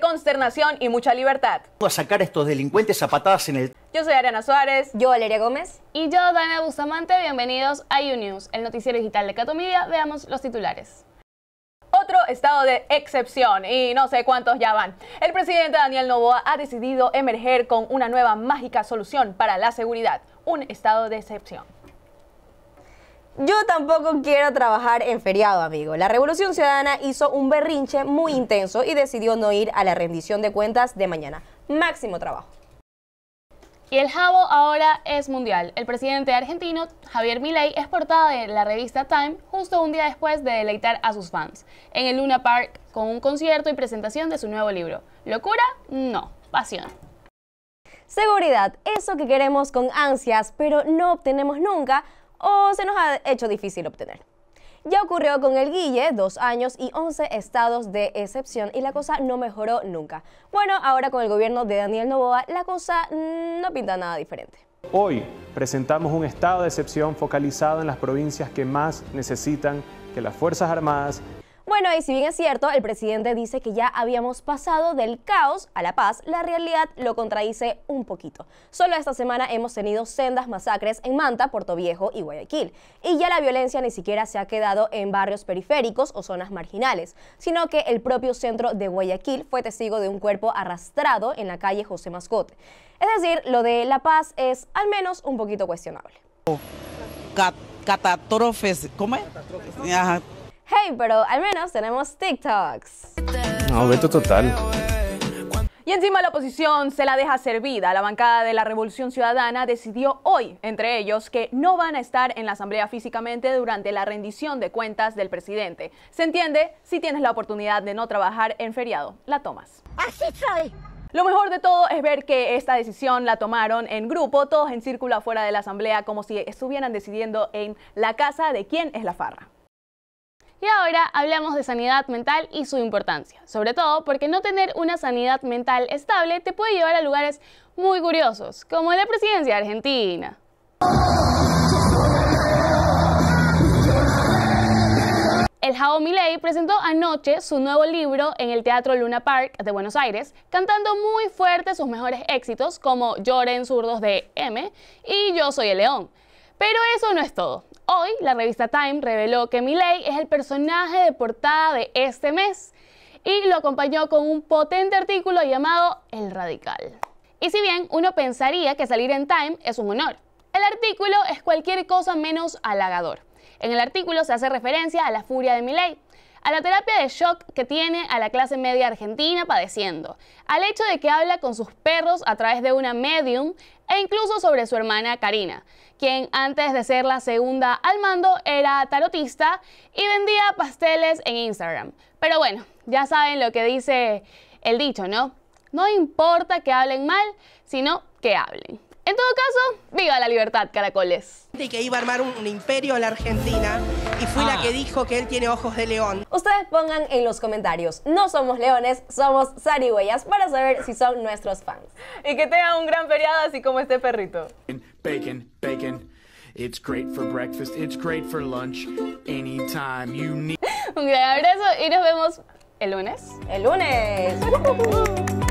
consternación y mucha libertad. a sacar estos delincuentes a patadas en el... Yo soy Ariana Suárez. Yo Valeria Gómez. Y yo Dana Bustamante. Bienvenidos a UNews, el noticiero digital de Catomedia. Veamos los titulares otro estado de excepción y no sé cuántos ya van. El presidente Daniel Novoa ha decidido emerger con una nueva mágica solución para la seguridad, un estado de excepción. Yo tampoco quiero trabajar en feriado, amigo. La Revolución Ciudadana hizo un berrinche muy intenso y decidió no ir a la rendición de cuentas de mañana. Máximo trabajo. Y el jabo ahora es mundial. El presidente argentino, Javier Milei, es portada de la revista Time justo un día después de deleitar a sus fans en el Luna Park con un concierto y presentación de su nuevo libro. ¿Locura? No, pasión. Seguridad, eso que queremos con ansias, pero no obtenemos nunca, o se nos ha hecho difícil obtener. Ya ocurrió con el Guille, dos años y 11 estados de excepción y la cosa no mejoró nunca. Bueno, ahora con el gobierno de Daniel Novoa la cosa mm, no pinta nada diferente. Hoy presentamos un estado de excepción focalizado en las provincias que más necesitan que las Fuerzas Armadas bueno, y si bien es cierto, el presidente dice que ya habíamos pasado del caos a la paz, la realidad lo contradice un poquito. Solo esta semana hemos tenido sendas masacres en Manta, Puerto Viejo y Guayaquil. Y ya la violencia ni siquiera se ha quedado en barrios periféricos o zonas marginales, sino que el propio centro de Guayaquil fue testigo de un cuerpo arrastrado en la calle José Mascote. Es decir, lo de la paz es al menos un poquito cuestionable. Catástrofes, ¿cómo Hey, pero al menos tenemos TikToks. No, veto total. Y encima la oposición se la deja servida. La bancada de la Revolución Ciudadana decidió hoy, entre ellos, que no van a estar en la asamblea físicamente durante la rendición de cuentas del presidente. Se entiende, si tienes la oportunidad de no trabajar en feriado, la tomas. Así soy. Lo mejor de todo es ver que esta decisión la tomaron en grupo, todos en círculo afuera de la asamblea, como si estuvieran decidiendo en la casa de quién es la farra. Y ahora hablamos de sanidad mental y su importancia, sobre todo porque no tener una sanidad mental estable te puede llevar a lugares muy curiosos, como la presidencia argentina. El Jao Milei presentó anoche su nuevo libro en el Teatro Luna Park de Buenos Aires, cantando muy fuerte sus mejores éxitos como Lloren zurdos de M y Yo soy el león. Pero eso no es todo. Hoy, la revista Time reveló que Miley es el personaje de portada de este mes y lo acompañó con un potente artículo llamado El Radical. Y si bien uno pensaría que salir en Time es un honor, el artículo es cualquier cosa menos halagador. En el artículo se hace referencia a la furia de Miley, a la terapia de shock que tiene a la clase media argentina padeciendo, al hecho de que habla con sus perros a través de una medium e incluso sobre su hermana Karina, quien antes de ser la segunda al mando era tarotista y vendía pasteles en Instagram. Pero bueno, ya saben lo que dice el dicho, ¿no? No importa que hablen mal, sino que hablen. En todo caso, Viva la libertad, caracoles. Y que iba a armar un, imperio en la Argentina y fui la ah. que dijo que él tiene ojos de león. Ustedes pongan en los comentarios, no somos leones, somos zarigüeyas, para saber si son nuestros fans. Y que tenga un gran feriado así como este perrito. Bacon, bacon, It's great for breakfast, it's great for lunch, anytime Un gran abrazo y nos vemos el lunes. El lunes. Uh-huh.